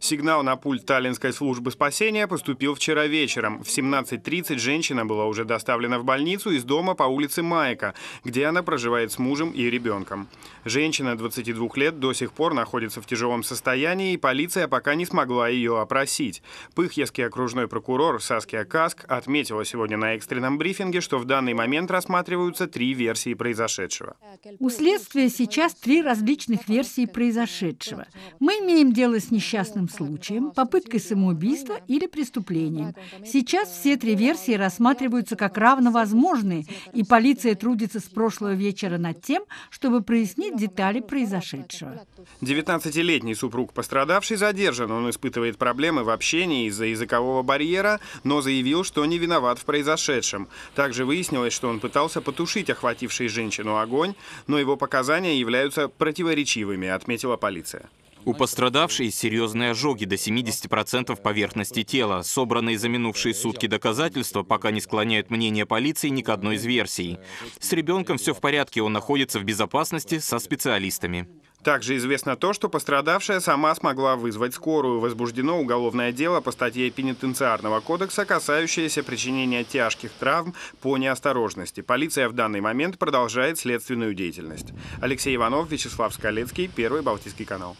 Сигнал на пульт Таллинской службы спасения поступил вчера вечером. В 17.30 женщина была уже доставлена в больницу из дома по улице Майка, где она проживает с мужем и ребенком. Женщина 22 лет до сих пор находится в тяжелом состоянии, и полиция пока не смогла ее опросить. Пыхьевский окружной прокурор Саския Каск отметила сегодня на экстренном брифинге, что в данный момент рассматриваются три версии произошедшего. У следствия сейчас три различных версии версий произошедшего. Мы имеем дело с несчастным случаем, попыткой самоубийства или преступлением. Сейчас все три версии рассматриваются как равновозможные, и полиция трудится с прошлого вечера над тем, чтобы прояснить детали произошедшего. 19-летний супруг пострадавшей задержан. Он испытывает проблемы в общении из-за языкового барьера, но заявил, что не виноват в произошедшем. Также выяснилось, что он пытался потушить охвативший женщину огонь, но его показания являются противоречивыми отметила полиция. У пострадавшей серьезные ожоги до 70% поверхности тела. Собранные за минувшие сутки доказательства пока не склоняют мнение полиции ни к одной из версий. С ребенком все в порядке, он находится в безопасности со специалистами. Также известно то, что пострадавшая сама смогла вызвать скорую. Возбуждено уголовное дело по статье Пенитенциарного кодекса, касающееся причинения тяжких травм по неосторожности. Полиция в данный момент продолжает следственную деятельность. Алексей Иванов, Вячеслав Скалецкий, Первый Балтийский канал.